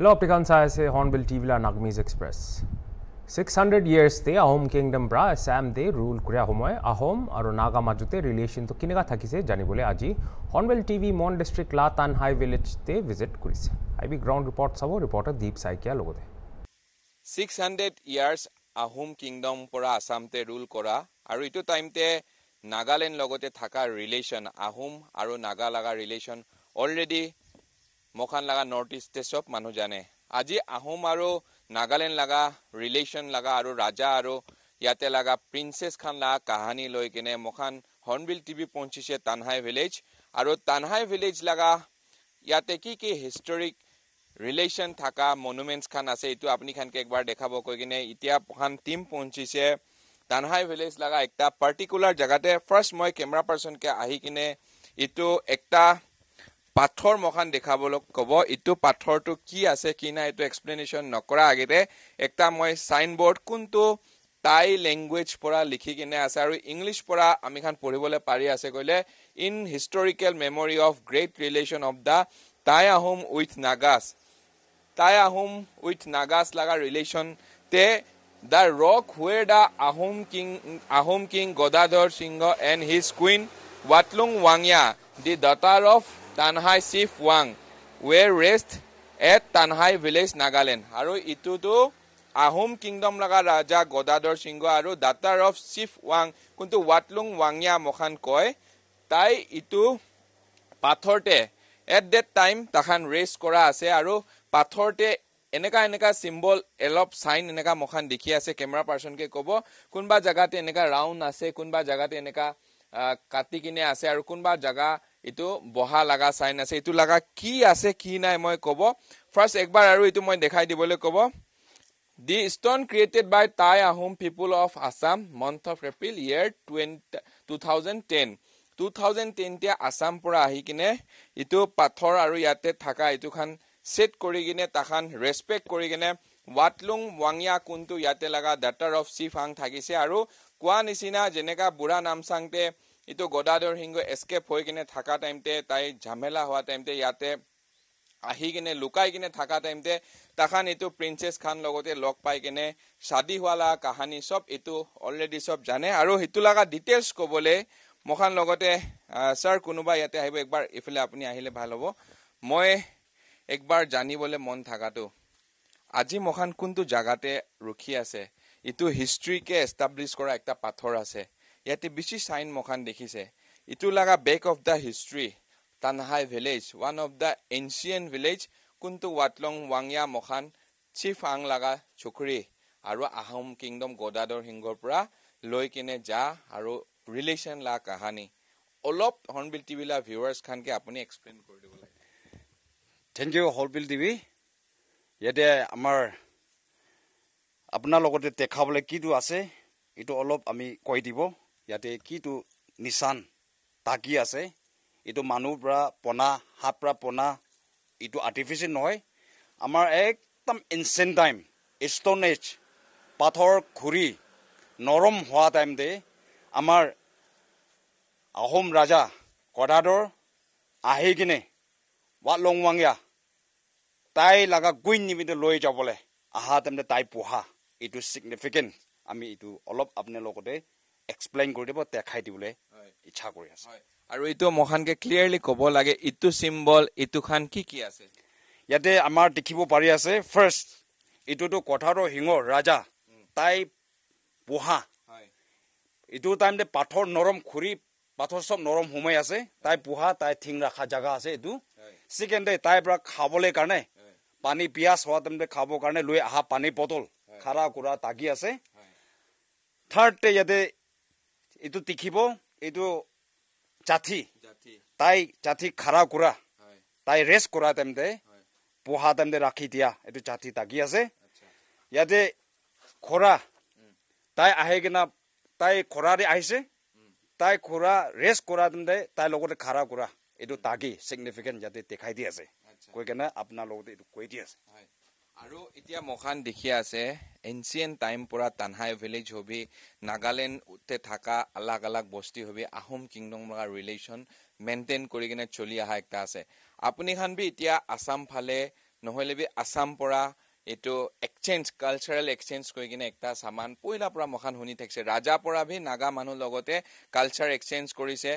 Hello' আপ্টিকান চাই আছে হৰ্ণবিল টিভিলাৰ নাগমিজ এক্সপ্ৰেছ ছিক্স হাণ্ড্ৰেড ইয়েৰ্ছতে আহোম কিংডম পৰা চেম দে ৰুল কৰা সময় আহোম আৰু নাগা মাজতে ৰিলেশ্যনটো কেনেকুৱা থাকিছে জানিবলৈ আজি হৰ্ণবিল টিভি মন ডিষ্ট্ৰিক্ট লা টান হাই ভিলেজতে ভিজিট কৰিছে আই বি গ্ৰাউণ্ড ৰিপৰ্ট চাব ৰিপৰ্টাৰ দীপ চাইকিয়া লগতে six hundred years Ahom kingdom পৰা আছামতে ৰুল কৰা আৰু এইটো টাইমতে নাগালেণ্ড লগতে থকা ৰিলেশ্যন আহোম আৰু নাগা লাগা ৰিলেশ্যন অলৰেডি মখান লগা নৰ্থ ইষ্টে চব মানুহ জানে আজি আহোম আৰু নাগালেণ্ড লগা ৰিলেশ্যন লগা আৰু ৰাজা আৰু ইয়াতে লগা প্ৰিন্সেছ খান লগা কাহানী লৈ কিনে মখান হৰ্ণবিল টিভি পঞ্চিছে তানহাই ভিলেজ আৰু তানহাই ভিলেজ লগা ইয়াতে কি কি হিষ্টৰিক ৰিলেশ্যন থকা মনুমেণ্টছ খান আছে এইটো আপুনি খানকে একবাৰ দেখাব কৈ কিনে এতিয়া মখান টিম পঞ্চিছে তানহাই ভিলেজ লগা এটা পাৰ্টিকুলাৰ জেগাতে ফাৰ্ষ্ট মই কেমেৰা পাৰ্চনকে আহি কিনে এইটো এটা পাথৰ মহান দেখাবলৈ ক'ব ইটো পাথৰটো কি আছে কি নাই এইটো এক্সপ্লেনেশ্যন নকৰা আগেতে এটা মই চাইনবোৰ্ড কোনটো টাই লেংগুৱেজ পৰা লিখি কিনে আছে আৰু ইংলিছ পৰা আমি খান পঢ়িবলৈ পাৰি আছে কৈলে in historical memory of great relation of the Tai Ahom with নাগাজ Tai Ahom with নাগাজ লগা ৰিলেশ্যন তে the rock where the Ahom king Ahom king Gadadhar Singh and his queen ৱাটলুং ৱাঙিয়া the দটাৰ of টানহাই chief ৱাং ৱেৰ rest at টানহাই village Nagaland আৰু ইটোতো আহোম কিংডম লগা ৰাজা গদাদৰ সিংহ আৰু ডাটাৰ অফ চিফ ৱাং কোনটো ৱাটলুং ৱাঙিয়া মখান কয় তাই ইটো পাথৰতে এট দেট টাইম তাহান ৰেষ্ট কৰা আছে আৰু পাথৰতে এনেকা এনেকুৱা চিম্বল এলপ চাইন এনেকুৱা মখান দেখি আছে কেমেৰা পাৰ্চনকে ক'ব কোনোবা জেগাতে এনেকা ৰাউণ্ড আছে কোনোবা জেগাতে এনেকা কাটি কিনে আছে আৰু কোনোবা জেগা এইটো বহা লগা চাইন আছে এইটো লগা কি আছে কি নাই মই ক'ব ফাৰ্ষ্ট একবাৰ আৰু এইটো মই দেখাই দিবলৈ ক'ব the stone created by Tai Ahom people of Assam month of April year twenty two thousand ten two পৰা আহি কিনে এইটো পাথৰ আৰু ইয়াতে থকা এইটোখন ছেট কৰি কিনে তাখন ৰেচপেক্ট কৰি কিনে ৱাটলুং ৱাঙিয়া কোনটো ইয়াতে লগা ডাটাৰ অফ চিফ আং থাকিছে আৰু কোৱা নিচিনা যেনেকা বুঢ়া নামচাংতে ইটো গদাধৰ সিংহ এস্কেপ হৈ কিনে থকা টাইমতে তাই ঝামেলা হোৱা টাইমতে ইয়াতে আহি কিনে লুকাই কিনে থকা টাইমতে তাখান এইটো প্ৰিন্সেছ খান লগতে লগ পাই কিনে চাদী হোৱালা কাহানী চব এইটো অলৰেডি চব জানে আৰু সেইটো লগা ডিটেইলছ ক'বলৈ মোখান লগতে ছাৰ কোনোবা ইয়াতে আহিব একবাৰ এইফালে আপুনি আহিলে ভাল হ'ব মই একবাৰ জানিবলৈ মন থকাটো আজি মোখান কোনটো জাগাতে ৰখি আছে এইটো হিষ্ট্ৰিকে এষ্টাব্লিছ কৰা এটা পাথৰ আছে ইয়াতে বেছি চাইন মখান দেখিছে ইটো লগা back of the history Tanhai village one of the ancient village কোনটো ৱাটলং ৱাংয়া মখান চিফ আং লগা চুকুৰি আৰু আহোম কিংডম গদাদৰ সিংহৰ পৰা লৈ কিনে যা আৰু ৰিলেশ্যন লা কাহানী অলপ হৰ্ণবিল টিভিলা ভিউৱাৰ্ছ খানকে আপুনি এক্সপ্লেইন কৰি দিব লাগে থেংক ইউ হৰ্ণবিল টিভি ইয়াতে আমাৰ আপোনাৰ লগতে দেখাবলৈ কিটো আছে এইটো অলপ আমি কৈ দিব ইয়াতে কিটো নিচান তাকি আছে এইটো মানুহ পৰা পনা হাত পৰা পনা এইটো আৰ্টিফিচিয়েল নহয় আমাৰ একদম ইনচেণ্ট টাইম ষ্ট'নেজ পাথৰ খুৰি নৰম হোৱা টাইমতে আমাৰ আহোম ৰাজা কদাদৰ আহি কিনে ৱাট লং ৱাঙিয়া তাই লগা গুইন নিমিত্তে লৈ যাবলৈ আহা টাইমতে তাই পোহা এইটো চিগনিফিকেণ্ট আমি এইটো অলপ আপোনাৰ লগতে এক্সপ্লেইন কৰি দিব দেখাই দিবলৈ ইচ্ছা কৰি আছে আৰু এইটো মহানকে ক্লিয়াৰলি ক'ব লাগে ইটো চিম্বল ইটোখন কি কি আছে ইয়াতে আমাৰ দেখিব পাৰি আছে ফাৰ্ষ্ট এইটোতো কঠাৰৰ সিংহ ৰাজা তাই পোহা এইটো টাইমতে পাথৰ নৰম খুৰি পাথৰ চব নৰম সোমাই আছে তাই পোহা তাই ঠিং ৰখা জেগা আছে এইটো ছেকেণ্ড ডে তাইৰ পৰা খাবলৈ কাৰণে পানী পিয়াজ হোৱা টাইমতে খাবৰ কাৰণে লৈ অহা পানী বটল খাৰা কুৰা তাগি আছে থাৰ্ড ডে ইয়াতে এইটো তিখিব এইটো জাঠি তাই জাঠি খাৰা কৰা তাই ৰেষ্ট কৰা টাইমতে পোহা টাইমতে ৰাখি দিয়া এইটো জাঠি দাগি আছে ইয়াতে খৰা তাই আহি কিনে তাই খৰাৰে আহিছে তাই খুৰা ৰেষ্ট কৰা তেন্তে তাইৰ লগতে খাৰা কৰা এইটো তাগি ছিগনিফিকেণ্ট যাতে দেখাই দি আছে কৈ কেনে আপোনাৰ লগতে এইটো কৈ দি আছে আৰু এতিয়া মহান দেখি আছে এনচিয়েণ্ট টাইম পৰা টানহাই ভিলেজ হবি নাগালেণ্ডতে থকা আলাগ আলাগ বস্তি হবি আহোম কিংডম লগা ৰিলেশ্যন মেইনটেইন কৰি কিনে চলি অহা এটা আছে আপুনি খানবি এতিয়া আছাম ফালে নহ'লে বি পৰা এইটো এক্সচেঞ্জ কালচাৰেল এক্সচেঞ্জ কৰি কিনে এটা চামান পইলাৰ পৰা মহান শুনি থাকিছে ৰাজা পৰা বি নাগা মানুহ লগতে কালচাৰ এক্সচেঞ্জ কৰিছে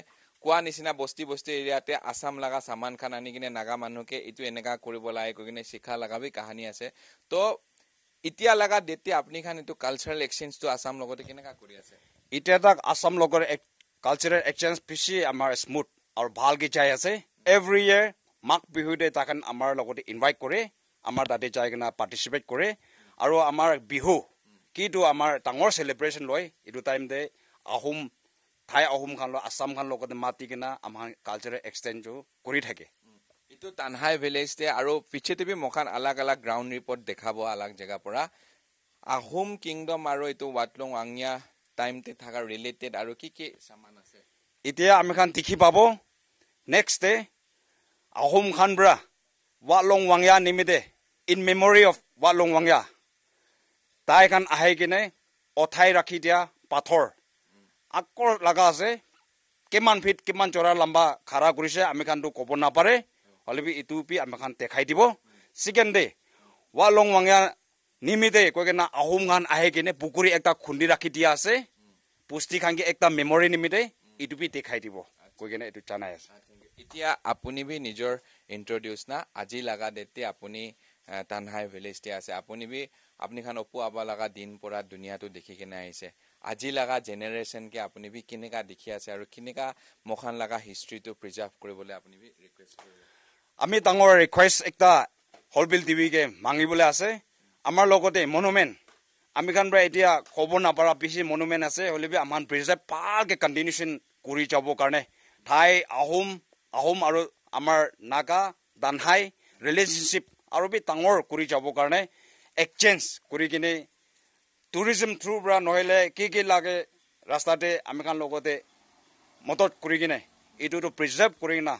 কোৱা নিচিনা বস্তি বস্তি এৰিয়াতে আছাম লগা চামান খান আনি কিনে নাগা মানুহকে এইটো এনেকুৱা কৰিব লাগে কৈ কিনে শিক্ষা লগাবি কাহিনী আছে তো এতিয়া লগা যেতিয়া আপুনি খান এইটো কালচাৰেল এক্সচেঞ্জটো আছাম লগতে কেনেকুৱা কৰি আছে এতিয়া এটা আছাম লগৰ এক কালচাৰেল এক্সচেঞ্জ বেছি আমাৰ স্মুথ আৰু ভালকৈ যাই আছে এভৰি ইয়েৰ মাঘ বিহুতে তাখন আমাৰ লগতে ইনভাইট কৰে আমাৰ তাতে যাই কিনে পাৰ্টিচিপেট কৰে আৰু আমাৰ বিহু কিটো আমাৰ ডাঙৰ চেলিব্ৰেশ্যন লয় এইটো টাইমতে আহোম থাই আহোমখন আছামখন লগত মাতি কিনে আমাৰ কালচাৰেল এক্সচেঞ্জো কৰি থাকে এইটো তানহাই ভিলেজতে আৰু পিছে টিভি মখান আলাগ আলাগ গ্ৰাউণ্ড ৰিপৰ্ট দেখাব আলাগ জেগাৰ পৰা আহোম কিংডম আৰু এইটো ৱাটলং ৱাঙিয়া টাইমতে থকা ৰিলেটেড আৰু কি কি চামান আছে এতিয়া আমি খান দেখি পাব নেক্সট ডে আহোম খান বৰা ৱাটলং ৱাঙিয়া নিমিতে ইন মেমৰি অফ ৱাটলং ৱাঙিয়া তাই খান আহি কিনে অথাই ৰাখি দিয়া পাথৰ আকৰ লগা আছে কিমান ফিট কিমান চৰা লম্বা খাৰা কৰিছে আমি খানটো ক'ব নাপাৰে হলেবি ইটো পি আমি খান দেখাই দিব ছেকেণ্ড ডে ৱা লং ৱাঙীয়া নিমিতে কৈ কিনে আহোম খান আহি কিনে পুখুৰী এটা খুন্দি ৰাখি দিয়া আছে পুষ্টি খাংগে এটা মেমৰি নিমিতে ইটো পি দেখাই দিব কৈ কিনে এইটো জানাই আছে এতিয়া আপুনি বি নিজৰ ইণ্ট্ৰডিউচ না আজি লগা ডেটে আপুনি টানহাই ভিলেজতে আছে আপুনি বি আপুনি খান অপু আব লগা দিন পৰা দুনিয়াটো দেখি কিনে আহিছে আজি লগা জেনেৰেশ্যনকে আপুনি বি কেনেকুৱা দেখি আছে আৰু কেনেকুৱা মহান লগা হিষ্ট্ৰীটো প্ৰিজাৰ্ভ কৰিবলৈ আপুনি বি ৰিকুৱেষ্ট কৰিব আমি ডাঙৰ ৰিকুৱেষ্ট এটা হলবিল টিভিকে মাঙিবলৈ আছে আমাৰ লগতে মনুমেণ্ট আমি কাৰণ প্ৰায় এতিয়া ক'ব নাপাৰা বেছি মনুমেণ্ট আছে হ'লে বি আমাৰ প্ৰিজাৰ্ভ ভালকৈ কণ্টিনিউশ্যন কৰি যাব কাৰণে ঠাই আহোম আহোম আৰু আমাৰ নাগা দানহাই ৰিলেশ্যনশ্বিপ আৰু বি ডাঙৰ কৰি যাব কাৰণে এক্সেঞ্জ কৰি কিনে টুৰিজিম থ্ৰুৰ পৰা নহ'লে কি কি লাগে ৰাস্তাতে আমেৰিকাৰ লগতে মদত কৰি কিনে এইটোতো প্ৰিজাৰ্ভ কৰি কিনা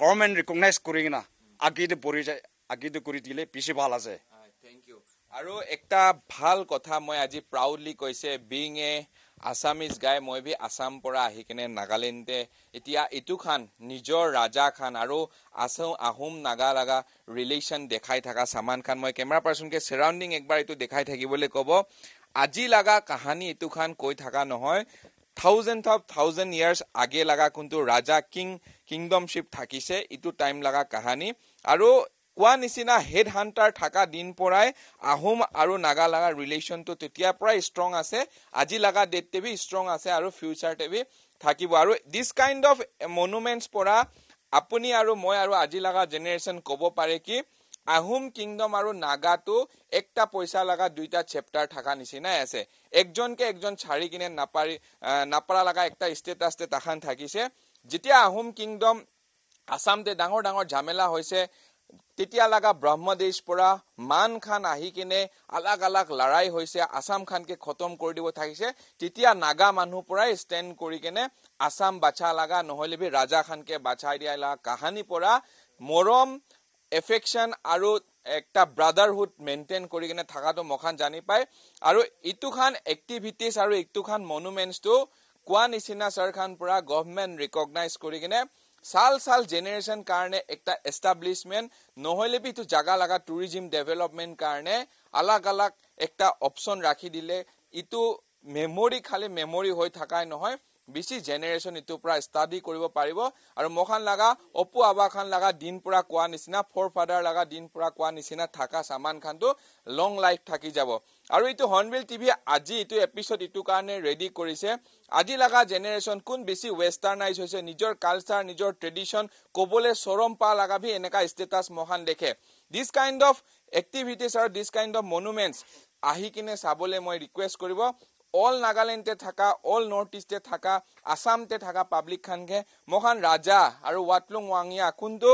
গভৰ্ণমেণ্ট ৰিকগনাইজ কৰি কিনা আগিটো পৰি যায় আগিটো কৰি দিলে বেছি ভাল আছে আৰু এটা ভাল কথা মই আজি প্ৰাউডলি কৈছে বিং এ আছামিজ গাই মই বি আছাম পৰা আহি কিনে নাগালেণ্ডে এতিয়া এইটো খান নিজৰ ৰাজা খান আৰু আছাম আহোম নাগা লাগা ৰিলেশ্যন দেখাই থকা চামান খান মই কেমেৰা পাৰ্চনকে চেৰাউণ্ডিং একবাৰ এইটো দেখাই থাকিবলৈ ক'ব আজি লগা কাহানী এইটোখন কৈ থকা নহয় থাউজেণ্ড অফ থাউজেণ্ড ইয়াৰ্ছ আগে লগা কোনটো ৰাজা কিং কিংডমশ্বিপ থাকিছে ইটো টাইম লগা কাহানী আৰু কোৱা নিচিনা হেড হাণ্টাৰ থকা দিন পৰাই আহোম আৰু নাগা লগা ৰিলেশ্যনটো তেতিয়াৰ পৰাই ষ্ট্ৰং আছে আজি লগা ডেট টেবি ষ্ট্ৰং আছে আৰু ফিউচাৰ বি থাকিব আৰু দিছ কাইণ্ড অফ মনুমেণ্টছ পৰা আপুনি আৰু মই আৰু আজি লগা জেনেৰেশ্যন ক'ব পাৰে কি আহোম কিংডম আৰু নাগাটো একটা পইচা লগা দুইটা চেপ্টাৰ থকা নিচিনাই আছে একজনকে একজন ছাড়ি কিনে নাপাৰি নাপাৰা লগা একটা ষ্টেট আছে তাহান থাকিছে যেতিয়া আহোম কিংডম আসামতে ডাঙৰ ডাঙৰ ঝামেলা হৈছে তেতিয়া লগা ব্ৰহ্মদেশ পৰা মান খান আহি কিনে আলাগ আলাগ লৰাই হৈছে আছাম খানকে খতম কৰি দিব থাকিছে তেতিয়া নাগা মানুহ পৰাই ষ্টেণ্ড কৰি কিনে আছাম বাচা লগা নহলেবি ৰাজা খানকে বাচাই দিয়া লগা কাহানী পৰা মৰম এফেকশ্যন আৰু এটা ব্ৰাদাৰহুড মেইনটেইন কৰি কিনে থকাটো মখান জানি পায় আৰু ইটো খান এক্টিভিটিজ আৰু ইটো খান মনুমেণ্টছটো কোৱা নিচিনা চাৰ খান পৰা গভমেণ্ট ৰিকগনাইজ কৰি কিনে চাল চাল জেনেৰেশ্যন কাৰণে এটা এষ্টাব্লিছমেণ্ট নহ'লে বিতো জাগা লগা টুৰিজিম ডেভেলপমেণ্ট কাৰণে আলাগ আলাগ এটা অপশ্যন ৰাখি দিলে ইটো মেমৰি খালী মেমৰি হৈ থকাই নহয় বেছি জেনেৰেশ্যন এইটোৰ পৰা ষ্টাডি কৰিব পাৰিব আৰু মহান লাগা অপু আবা খান লাগা দিন পৰা কোৱা নিচিনা ফ'ৰ ফাদাৰ লাগা দিন পৰা কোৱা নিচিনা থকা চামান খানটো লং লাইফ থাকি যাব আৰু এইটো হৰ্ণবিল টিভি আজি এইটো এপিচড এইটো কাৰণে ৰেডি কৰিছে আজি লগা জেনেৰেশ্যন কোন বেছি ৱেষ্টাৰ্ণাইজ হৈছে নিজৰ কালচাৰ নিজৰ ট্ৰেডিশ্যন ক'বলৈ চৰম পা লগা বি এনেকুৱা ষ্টেটাছ মহান দেখে দিছ কাইণ্ড অফ এক্টিভিটিছ আৰু দিছ কাইণ্ড অফ মনুমেণ্টছ আহি কিনে চাবলৈ মই ৰিকুৱেষ্ট কৰিব অল নাগালেণ্ডতে থকা অল নৰ্থ ইষ্টে থকা আছামতে থকা পাব্লিক খানগে মহান ৰাজা আৰু ৱাটলুং ৱাঙিয়া কোনটো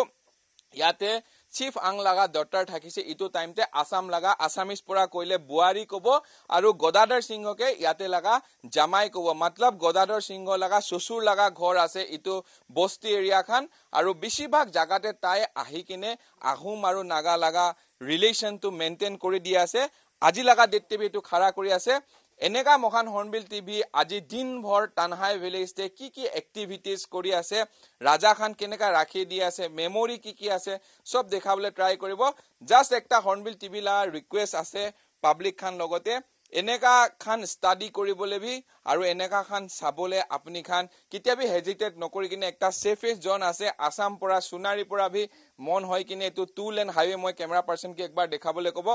ইয়াতে চিফ আং লগা দৰ্তাৰ থাকিছে ইটো টাইমতে আছাম লগা আছামিজ পৰা কৰিলে বোৱাৰী কব আৰু গদাধৰ সিংহকে ইয়াতে লগা জামাই কব মতলব গদাধৰ সিংহ লগা চচুৰ লগা ঘৰ আছে ইটো বস্তি এৰিয়া খান আৰু বেছিভাগ জাগাতে তাই আহি কিনে আহোম আৰু নাগা লগা ৰিলেশ্যনটো মেইনটেইন কৰি দিয়া আছে আজি লগা ডেট টিভিটো খাৰা কৰি আছে এনেকা মহান হৰ্ণবিল টিভি আজি দিনভৰ টানহাই ভিলেজতে কি কি এক্টিভিটিজ কৰি আছে ৰাজা খান কেনেকা ৰাখি দি আছে মেমৰি কি কি আছে চব দেখাবলৈ ট্ৰাই কৰিব জাষ্ট এটা হৰ্ণবিল টিভি ৰিকুৱেষ্ট আছে পাব্লিক খান লগতে এনেকা খান ষ্টাডি কৰিবলৈ আৰু এনেকা খান চাবলৈ আপুনি খান কেতিয়াবি হেজিটেট নকৰি কিনে এটা চেফেষ্ট জন আছে আছাম পৰা সোণাৰী পৰা বি মন হয় কিনে এইটো টু লেন হাইৱে মই কেমেৰা পাৰ্চন কি একবাৰ দেখাবলৈ ক'ব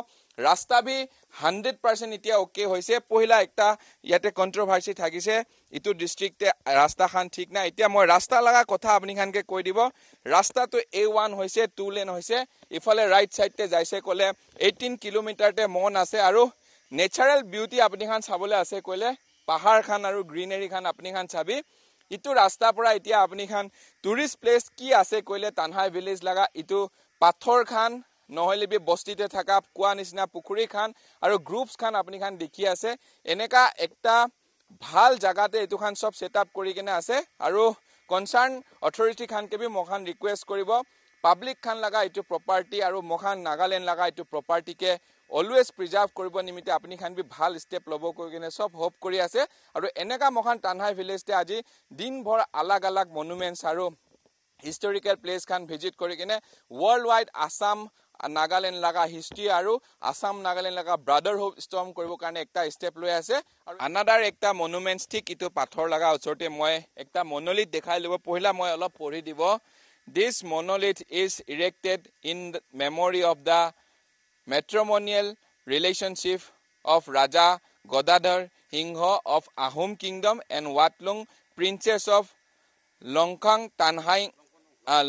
ৰাস্তা ভি হাণ্ড্ৰেড পাৰ্চেণ্ট এতিয়া অ'কে হৈছে পহিলা এটা ইয়াতে কণ্ট্ৰভাৰ্চি থাকিছে ইটো ডিষ্ট্ৰিক্টে ৰাস্তাখন ঠিক নাই এতিয়া মই ৰাস্তা লগা কথা আপুনি খানকে কৈ দিব ৰাস্তাটো এ ওৱান হৈছে টু লেন হৈছে ইফালে ৰাইট ছাইডে যাইছে ক'লে এইটিন কিলোমিটাৰতে মন আছে আৰু নেচাৰেল বিউটি আপনিখান চাবলৈ আছে কৈলে খান আৰু খান আপুনি খান চাবি ইটো ৰাস্তাৰ পৰা এতিয়া আপুনি খান টুৰিষ্ট প্লেচ কি আছে কৈলে তানহাই ভিলেজ লগা ইটো পাথৰ খান নহ'লে বি বস্তিতে থকা কুঁৱা নিচিনা পুখুৰী খান আৰু গ্ৰুপছ খান আপুনি খান দেখি আছে এনেকা এটা ভাল জেগাতে এইটোখন চব চেটআপ কৰি কিনে আছে আৰু কনচাৰ্ণ অথৰিটি খানকে বি মোক ৰিকুৱেষ্ট কৰিব পাব্লিক খান লগা এইটো প্ৰপাৰ্টি আৰু মোক নাগালেণ্ড লগা এইটো প্ৰপাৰ্টিকে অলৱেজ প্ৰিজাৰ্ভ কৰিব নিমিত্তে আপুনি খানবি ভাল ষ্টেপ ল'ব কৰি কিনে চব হোপ কৰি আছে আৰু এনেকা মহান টানহাই ভিলেজতে আজি দিনভৰ আলাগ আলাগ মনুমেণ্টছ আৰু হিষ্টৰিকেল প্লেচখন ভিজিট কৰি কিনে ৱৰ্ল্ড ৱাইড আছাম নাগালেণ্ড লগা হিষ্ট্ৰী আৰু আছাম নাগালেণ্ড লগা ব্ৰাদাৰহুড ষ্ট্ৰং কৰিবৰ কাৰণে এটা ষ্টেপ লৈ আছে আৰু আনাডাৰ একটা মনুমেণ্টছ ঠিক ইটো পাথৰ লগা ওচৰতে মই এটা মনলিত দেখাই ল'ব পহিলা মই অলপ পঢ়ি দিব this monolith is erected in memory of the matrimonial relationship of Raja Gadadhar Singha of Ahom kingdom and Watlung princess of Longkhong Tanhai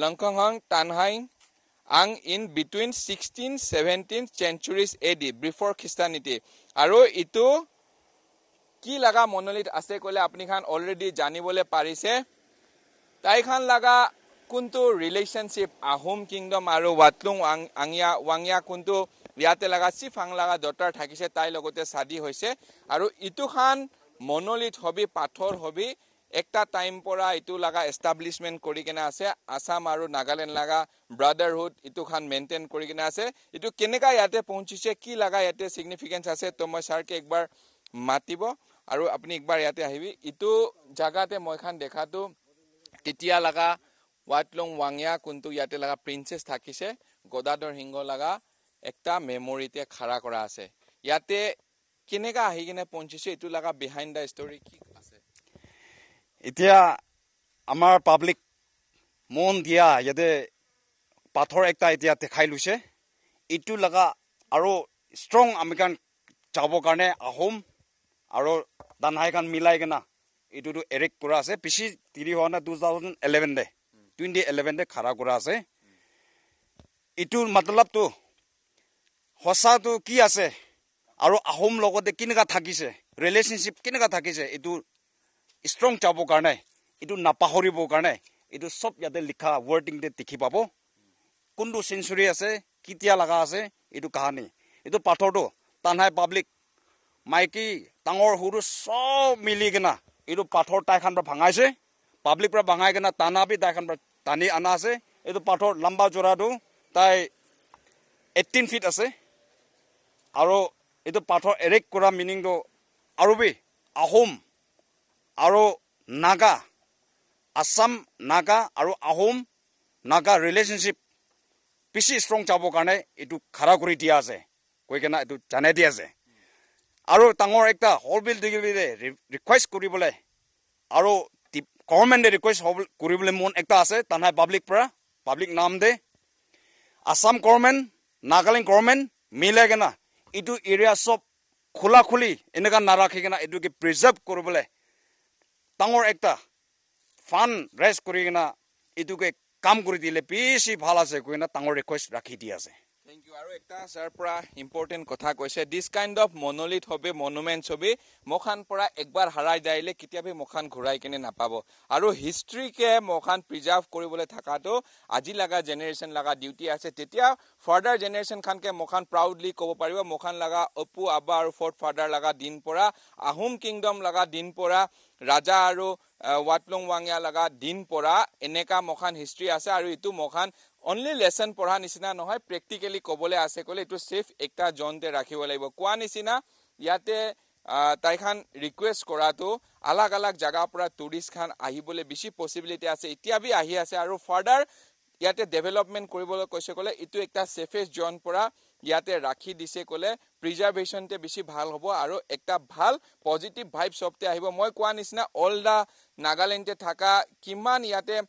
Longkhonghong Tanhai Ang in between sixteen seventeen centuries A D before Christianity আৰু ইটো কি লগা মনোলিত আছে ক'লে আপুনিখন অলৰেডি জানিবলৈ পাৰিছে তাইখন লগা কোনটো ৰিলেশ্যনশ্বিপ আহোম কিংডম আৰু ৱাটলুং ৱাং আঙিয়া ৱাঙিয়া কোনটো ইয়াতে লগা চিফাং লগা দতাৰ থাকিছে তাইৰ লগতে চাদি হৈছে আৰু ইটো খান মনলিত হবি পাথৰ হবি একটা টাইম পৰা এইটো লগা এষ্টাব্লিছমেণ্ট কৰি কিনে আছে আছাম আৰু নাগালেণ্ড লগা ব্ৰাদাৰহুড ইটো খান মেইনটেইন কৰি কিনে আছে এইটো কেনেকুৱা ইয়াতে পহঁচিছে কি লগা ইয়াতে ছিগনিফিকেঞ্চ আছে তো মই ছাৰকে একবাৰ মাতিব আৰু আপুনি একবাৰ ইয়াতে আহিবি ইটো জেগাতে মই খান দেখাটো তেতিয়া লগা ৱাটলং ৱাঙিয়া কোনটো ইয়াতে লগা প্ৰিন্সেছ থাকিছে গদাধৰ সিংহ লগা এটা মেমৰিতে খাৰা কৰা আছে ইয়াতে কেনেকৈ আহি কিনে পঞ্চিছে এইটো লগা বিহাইণ্ড দ্য ষ্টৰি কি আছে এতিয়া আমাৰ পাব্লিক মন দিয়া ইয়াতে পাথৰ এটা এতিয়া দেখাই লৈছে এইটো লগা আৰু ষ্ট্ৰং আমিখান যাবৰ কাৰণে আহোম আৰু দানহাইখান মিলাই কিনা এইটোতো এৰেক কৰা আছে পিছি তিৰি হোৱা নাই টু থাউজেণ্ড এলেভেন দে টুৱেণ্টি এলেভেন দে খাৰা কৰা আছে এইটোৰ মতলবটো সঁচাটো কি আছে আৰু আহোম লগতে কেনেকুৱা থাকিছে ৰিলেশ্যনশ্বিপ কেনেকুৱা থাকিছে এইটো ষ্ট্ৰং চাবৰ কাৰণে এইটো নাপাহৰিবৰ কাৰণে এইটো চব ইয়াতে লিখা ৱৰ্ডিংতে দেখি পাব কোনটো চেঞ্চুৰী আছে কেতিয়া লগা আছে এইটো কাহানী এইটো পাথৰটো টানহাই পাব্লিক মাইকী ডাঙৰ সৰু চব মিলি কিনে এইটো পাথৰ তাইখন পৰা ভাঙাইছে পাব্লিক পৰা ভাঙাই কিনে টানা বি তাইখন পৰা টানি অনা আছে এইটো পাথৰ লম্বা যোৰাটো তাই এইটিন ফিট আছে আৰু এইটো পাঠৰ এৰেক কৰা মিনিংটো আৰবী আহোম আৰু নাগা আছাম নাগা আৰু আহোম নাগা ৰিলেশ্যনশ্বিপ বেছি ষ্ট্ৰং চাবৰ কাৰণে এইটো খাৰা কৰি দিয়া আছে কৈ কেনে এইটো জানে দিয়া আছে আৰু ডাঙৰ এটা হল বিল দিবলৈ ৰিকুৱেষ্ট কৰিবলৈ আৰু গভৰ্ণমেণ্টে ৰিকুৱেষ্ট হ'ব কৰিবলৈ মন এটা আছে তানহাই পাব্লিক পৰা পাব্লিক নাম দে আছাম গভৰ্ণমেণ্ট নাগালেণ্ড গভৰ্ণমেণ্ট মিলে কেনা এইটো এৰিয়া চব খোলা খুলি এনেকুৱা নাৰাখি কিনে এইটোকে প্ৰিজাৰ্ভ কৰিবলৈ ডাঙৰ এটা ফাণ্ড ৰাইজ কৰি কিনে এইটোকে কাম কৰি দিলে বেছি ভাল আছে কৈ কিনে ডাঙৰ ৰিকুৱেষ্ট ৰাখি দিয়া আছে থেংক ইউ আৰু এটা ছাৰ পৰা ইম্পৰ্টেণ্ট কথা কৈছে দিছ কাইণ্ড অফ মনোলিত হবি মনুমেণ্ট ছবি মখান পৰা একবাৰ হেৰাই যায়লে কেতিয়াবা মখান ঘূৰাই কিনে নাপাব আৰু হিষ্ট্ৰীকে মখান প্ৰিজাৰ্ভ কৰিবলৈ থকাটো আজি লগা জেনেৰেশ্যন লগা ডিউটি আছে তেতিয়া ফাৰ্ডাৰ জেনেৰেশ্যনখনকে মখান প্ৰাউডলি ক'ব পাৰিব মখান লগা অপু আবা আৰু ফৰ্থ ফাৰ্ডাৰ লগা দিন পৰা আহোম কিংডম লগা দিন পৰা ৰাজা আৰু ৱাটলং ৱাঙিয়া লগা দিন পৰা এনেকা মহান হিষ্ট্ৰী আছে আৰু এইটো মহান অনলি লেচন পঢ়া নিচিনা নহয় প্ৰেক্টিকেলি ক'বলৈ আছে ক'লে এইটো চেফ একটা জনতে ৰাখিব লাগিব কোৱা নিচিনা ইয়াতে তাইখান ৰিকুৱেষ্ট কৰাটো আলাগ আলাগ জেগাৰ পৰা টুৰিষ্ট খান আহিবলৈ বেছি পচিবিলিটি আছে এতিয়া বি আহি আছে আৰু ফাৰ্ডাৰ ইয়াতে ডেভেলপমেণ্ট কৰিবলৈ কৈছে ক'লে এইটো একটা চেফেষ্ট জন পৰা ইয়াতে ৰাখি দিছে ক'লে প্ৰিজাৰ্ভেশ্যনটোৱে বেছি ভাল হ'ব আৰু এটা ভাল পজিটিভ ভাইব চবতে আহিব মই কোৱা নিচিনা অল দা নাগালেণ্ডে থকা কিমান ইয়াতে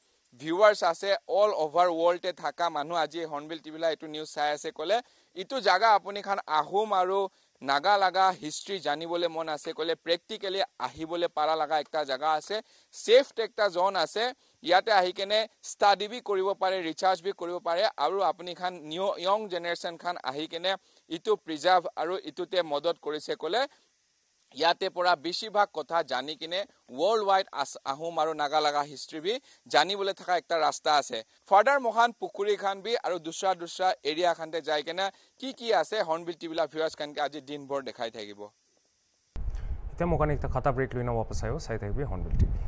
ভিউৱাৰ্ছ আছে অল অভাৰ ৱৰ্ল্ডে থকা মানুহ আজি হৰ্ণবিল টিভিলা এইটো নিউজ চাই আছে ক'লে ইটো জেগা আপুনি খান আহোম আৰু নাগা লগা হিষ্ট্ৰী জানিবলৈ মন আছে ক'লে প্ৰেক্টিকেলি আহিবলৈ পাৰা লগা এটা জেগা আছে ছেফ এটা জ'ন আছে ইয়াতে আহি কেনে ষ্টাডি বি কৰিব পাৰে ৰিচাৰ্জ বি কৰিব পাৰে আৰু আপুনি খান নিউ ইয়ং জেনেৰেশ্যনখন আহি কেনে ইটো প্ৰিজাৰ্ভ আৰু ইটোতে মদত কৰিছে ক'লে ইয়াতে পৰা বেছিভাগ কথা জানি কিনে ৱৰ্ল্ড ৱাইড আহোম আৰু নাগালাগা হিষ্ট্ৰি বি জানিবলৈ থকা এটা ৰাস্তা আছে ফাৰ্ডাৰ মহান পুখুৰী খান বি আৰু দুচৰা দুচৰা এৰিয়া খানতে যাই কেনে কি কি আছে হৰ্ণবিল টিভিলা ভিউৰ্ছ খানকে আজি দিনভৰ দেখাই থাকিব এতিয়া মোক কাৰণে এটা খাটা ব্ৰেক লৈ নাপাব চাই চাই থাকিবি Hornbill TV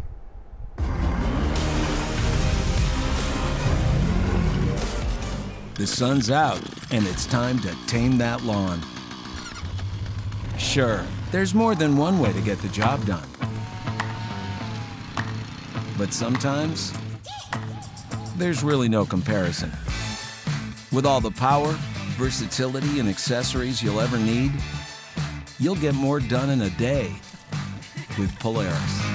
The sun's out, and it's time to tame that lawn. Sure, there's more than one way to get the job done. But sometimes, there's really no comparison. With all the power, versatility, and accessories you'll ever need, you'll get more done in a day with Polaris.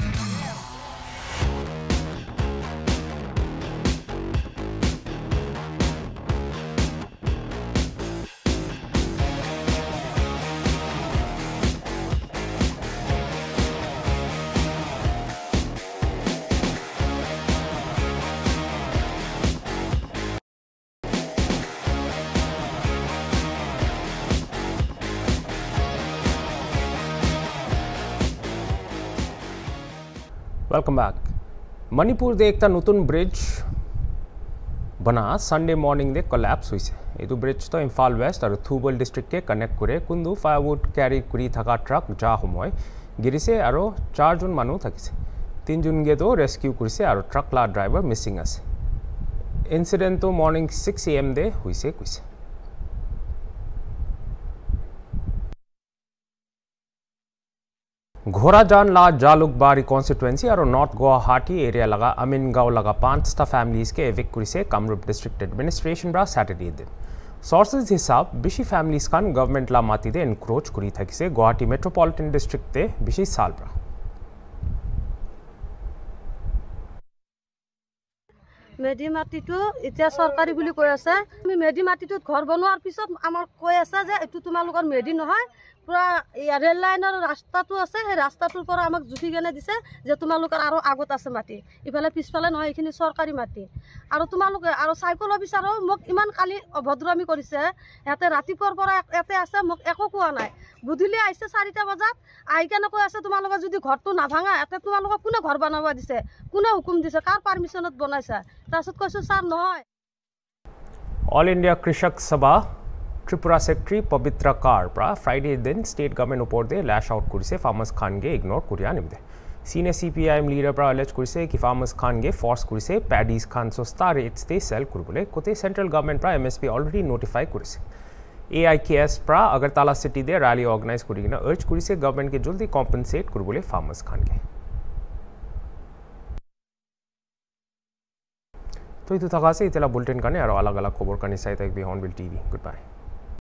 Welcome back Manipur দে একটা নতুন bridge বনা Sunday morning দে collapse হয়েছে এই bridge তো ইম্ফাল West আর থুবল ডিস্ট্রিক্টকে connect করে কিন্তু firewood carry করে থাকা ট্রাক যা সময় গিরিছে আর চারজন মানুষ থাকিছে তিনজনকে তো রেস্কিউ করেছে আর ট্রাকলার ড্রাইভার মিসিং আছে ইনসিডেন্ট তো মর্নিং সিক্স এ এম দে হয়েছে কৈছে ঘোড়াজান লা জালুকবাৰী কনষ্টিটুৱেঞ্চি আৰু নৰ্থ গুৱাহাটী এৰিয়া লগা আমিন গাঁও লগা পাঁচটা ফেমিলিজকে এভিক কৰিছে কামৰূপ ডিষ্ট্ৰিক্ট এডমিনিষ্ট্ৰেশ্যন বা ছেটাৰডে দিন চৰ্চেছ হিচাপ বেছি ফেমিলিজ খান গভৰ্ণমেণ্ট লা মাতি দে এনক্ৰ'চ কৰি থাকিছে গুৱাহাটী মেট্ৰ'পলিটেন ডিষ্ট্ৰিক্টে বেছি চালপৰা মেডি মাটিটো এতিয়া চৰকাৰী বুলি কৈ আছে আমি মেডি মাটিটোত ঘৰ বনোৱাৰ পিছত আমাৰ কৈ আছে যে এইটো তোমালোকৰ মেডি নহয় পুৰা ৰেল লাইনৰ ৰাস্তাটো আছে সেই ৰাস্তাটোৰ পৰা আমাক জুখি কেনে দিছে যে তোমালোকৰ আৰু আগত আছে মাটি ইফালে পিছফালে নহয় এইখিনি চৰকাৰী মাটি আৰু তোমালোকে আৰু চাইকেলৰ অফিচাৰো মোক ইমান কালি অভদ্ৰমী কৰিছে সিহঁতে ৰাতিপুৱাৰ পৰা ইয়াতে আছে মোক একো কোৱা নাই গধূলি আহিছে চাৰিটা বজাত আহি কেনে কৈ আছে তোমালোকে যদি ঘৰটো নাভাঙা ইয়াতে তোমালোকক কোনে ঘৰ বনাব দিছে কোনে হুকুম দিছে কাৰ পাৰ্মিশ্যনত বনাইছা তাৰপিছত কৈছোঁ ছাৰ নহয় অল ইণ্ডিয়া কৃষক সভা त्रिपुरा सेक्रेटरी पवित्र कारप्रा फ्राइडे दिन स्टेट गवर्नमेंट ऊपर दे लैश आउट कर से फार्मर्स खान के इग्नोर कर निमदे सीने C P I M leader पर अलर्ज कर कि फार्मर्स खान के फोर्स कर पैडीज खान सस्ता रेट्स से सेल कर कते सेंट्रल गवर्नमेंट पर M S P already notify कर ए आई के एस पर अगरतला सिटी दे रैली अर्गनइज कर अर्ज कर गवर्नमेंट के जल्दी कम्पेन्सेट कर फार्मर्स खान के तो यू थका से इतना बुलेटिन कारण और अलग अलग खबर कारण चाहिए हॉर्नबिल टी गुड बाय